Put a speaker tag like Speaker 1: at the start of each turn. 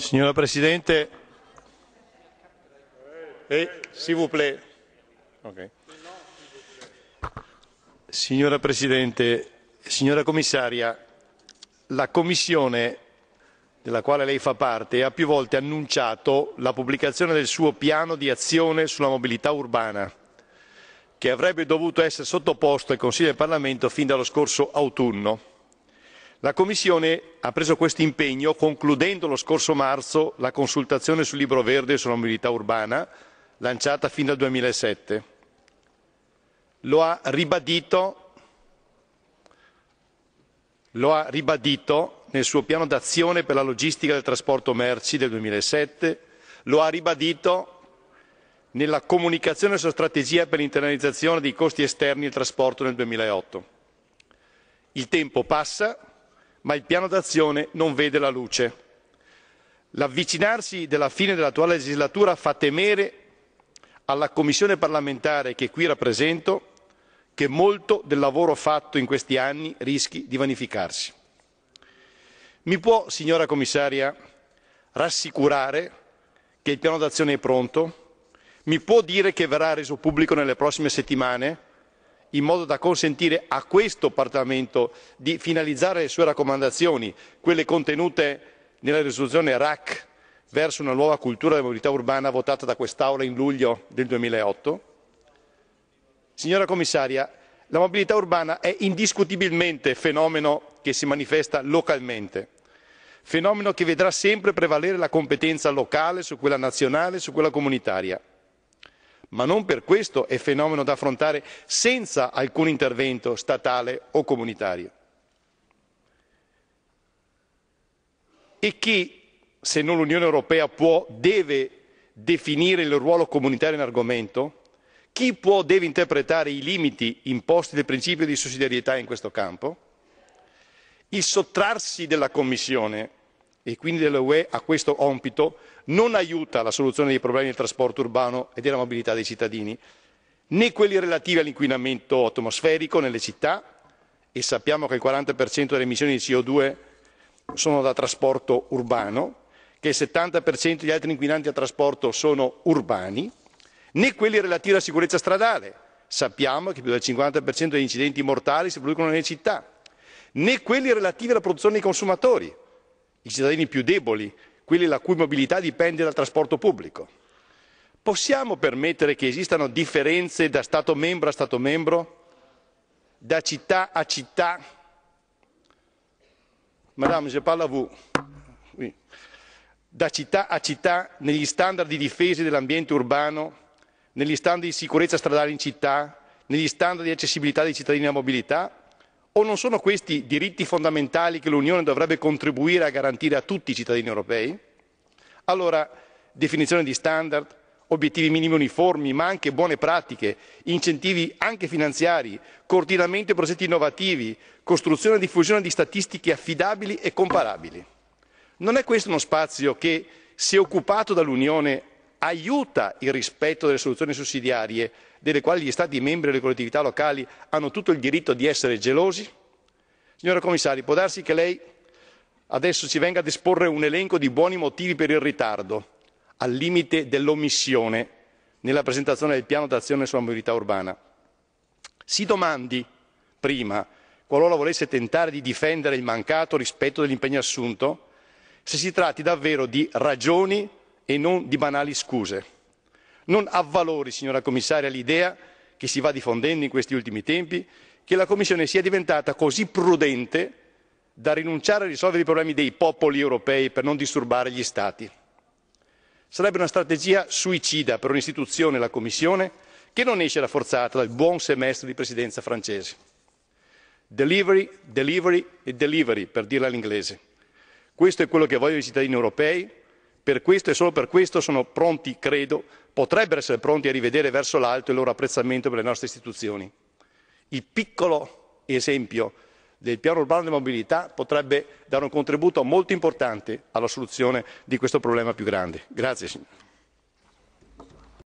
Speaker 1: Eh, signora presidente signora commissaria la commissione della quale lei fa parte ha più volte annunciato la pubblicazione del suo piano di azione sulla mobilità urbana che avrebbe dovuto essere sottoposto al consiglio del parlamento fin dallo scorso autunno la commissione ha preso questo impegno concludendo lo scorso marzo la consultazione sul libro verde sulla mobilità urbana lanciata fin dal 2007. lo ha ribadito nel suo piano d'azione per la logistica del trasporto merci del 2007, lo ha ribadito nella comunicazione sulla strategia per l'internalizzazione dei costi esterni del trasporto nel. 2008. il tempo passa ma il piano d'azione non vede la luce. L'avvicinarsi della fine dell'attuale legislatura fa temere alla Commissione parlamentare che qui rappresento che molto del lavoro fatto in questi anni rischi di vanificarsi. Mi può, signora commissaria, rassicurare che il piano d'azione è pronto? Mi può dire che verrà reso pubblico nelle prossime settimane? in modo da consentire a questo Parlamento di finalizzare le sue raccomandazioni, quelle contenute nella risoluzione RAC verso una nuova cultura della mobilità urbana votata da quest'Aula in luglio del 2008? Signora Commissaria, la mobilità urbana è indiscutibilmente fenomeno che si manifesta localmente, fenomeno che vedrà sempre prevalere la competenza locale su quella nazionale, e su quella comunitaria ma non per questo è fenomeno da affrontare senza alcun intervento statale o comunitario e chi se non l'unione europea può deve definire il ruolo comunitario in argomento chi può deve interpretare i limiti imposti dal principio di sussidiarietà in questo campo? il sottrarsi della commissione e quindi dell'ue a questo compito non aiuta la soluzione dei problemi del trasporto urbano e della mobilità dei cittadini né quelli relativi all'inquinamento atmosferico nelle città e sappiamo che il 40% delle emissioni di co 2 sono da trasporto urbano che il 70% degli altri inquinanti a trasporto sono urbani né quelli relativi alla sicurezza stradale sappiamo che più del 50% degli incidenti mortali si producono nelle città né quelli relativi alla produzione dei consumatori i cittadini più deboli quelli la cui mobilità dipende dal trasporto pubblico. possiamo permettere che esistano differenze da stato membro a stato membro da città a città? madame je parle à vous. da città a città negli standard di difesa dell'ambiente urbano negli standard di sicurezza stradale in città negli standard di accessibilità dei cittadini alla mobilità? O non sono questi diritti fondamentali che l'Unione dovrebbe contribuire a garantire a tutti i cittadini europei? Allora, definizione di standard, obiettivi minimi uniformi, ma anche buone pratiche, incentivi anche finanziari, coordinamento di progetti innovativi, costruzione e diffusione di statistiche affidabili e comparabili. Non è questo uno spazio che, se occupato dall'Unione, aiuta il rispetto delle soluzioni sussidiarie delle quali gli Stati membri e le collettività locali hanno tutto il diritto di essere gelosi? Signora commissario, può darsi che lei adesso ci venga a disporre un elenco di buoni motivi per il ritardo, al limite dell'omissione, nella presentazione del piano d'azione sulla mobilità urbana. Si domandi prima, qualora volesse tentare di difendere il mancato rispetto dell'impegno assunto, se si tratti davvero di ragioni e non di banali scuse. Non avvalori, signora commissaria, l'idea che si va diffondendo in questi ultimi tempi che la Commissione sia diventata così prudente da rinunciare a risolvere i problemi dei popoli europei per non disturbare gli Stati. Sarebbe una strategia suicida per un'istituzione, la Commissione, che non esce rafforzata dal buon semestre di presidenza francese. Delivery, delivery e delivery, per dirla all'inglese. Questo è quello che vogliono i cittadini europei per questo e solo per questo sono pronti, credo, potrebbero essere pronti a rivedere verso l'alto il loro apprezzamento per le nostre istituzioni. Il piccolo esempio del piano urbano di mobilità potrebbe dare un contributo molto importante alla soluzione di questo problema più grande. Grazie.